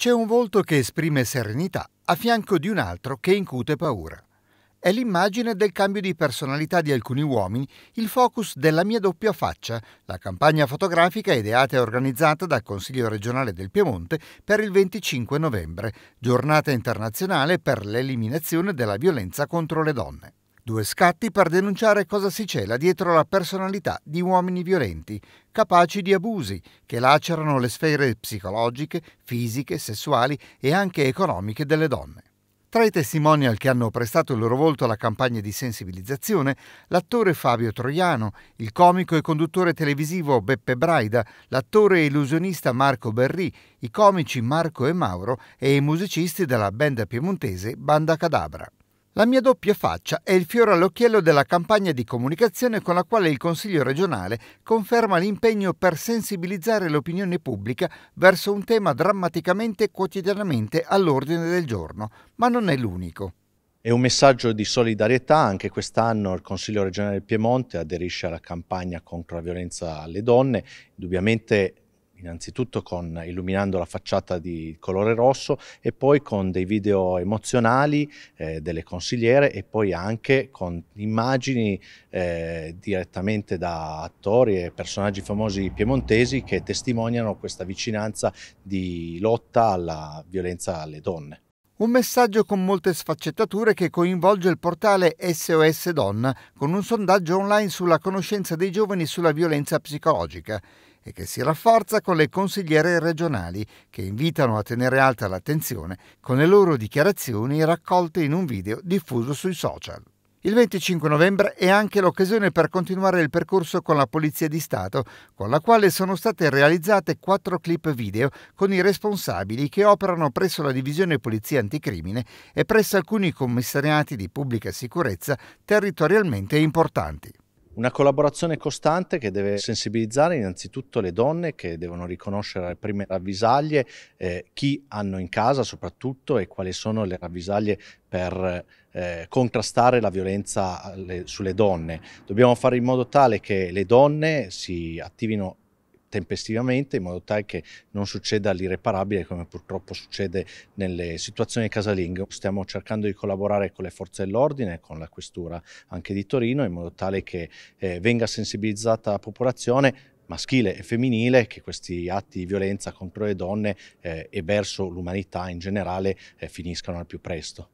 C'è un volto che esprime serenità a fianco di un altro che incute paura. È l'immagine del cambio di personalità di alcuni uomini, il focus della mia doppia faccia, la campagna fotografica ideata e organizzata dal Consiglio regionale del Piemonte per il 25 novembre, giornata internazionale per l'eliminazione della violenza contro le donne. Due scatti per denunciare cosa si cela dietro la personalità di uomini violenti, capaci di abusi che lacerano le sfere psicologiche, fisiche, sessuali e anche economiche delle donne. Tra i testimonial che hanno prestato il loro volto alla campagna di sensibilizzazione, l'attore Fabio Troiano, il comico e conduttore televisivo Beppe Braida, l'attore e illusionista Marco Berri, i comici Marco e Mauro e i musicisti della band piemontese Banda Cadabra. La mia doppia faccia è il fiore all'occhiello della campagna di comunicazione con la quale il Consiglio regionale conferma l'impegno per sensibilizzare l'opinione pubblica verso un tema drammaticamente e quotidianamente all'ordine del giorno, ma non è l'unico. È un messaggio di solidarietà, anche quest'anno il Consiglio regionale del Piemonte aderisce alla campagna contro la violenza alle donne, indubbiamente innanzitutto con, illuminando la facciata di colore rosso e poi con dei video emozionali eh, delle consigliere e poi anche con immagini eh, direttamente da attori e personaggi famosi piemontesi che testimoniano questa vicinanza di lotta alla violenza alle donne. Un messaggio con molte sfaccettature che coinvolge il portale SOS Donna con un sondaggio online sulla conoscenza dei giovani sulla violenza psicologica e che si rafforza con le consigliere regionali che invitano a tenere alta l'attenzione con le loro dichiarazioni raccolte in un video diffuso sui social. Il 25 novembre è anche l'occasione per continuare il percorso con la Polizia di Stato, con la quale sono state realizzate quattro clip video con i responsabili che operano presso la Divisione Polizia Anticrimine e presso alcuni commissariati di pubblica sicurezza territorialmente importanti. Una collaborazione costante che deve sensibilizzare innanzitutto le donne che devono riconoscere le prime ravvisaglie, eh, chi hanno in casa soprattutto e quali sono le ravvisaglie per eh, contrastare la violenza alle, sulle donne. Dobbiamo fare in modo tale che le donne si attivino tempestivamente in modo tale che non succeda l'irreparabile come purtroppo succede nelle situazioni casalinghe. Stiamo cercando di collaborare con le forze dell'ordine, con la questura anche di Torino in modo tale che eh, venga sensibilizzata la popolazione maschile e femminile che questi atti di violenza contro le donne eh, e verso l'umanità in generale eh, finiscano al più presto.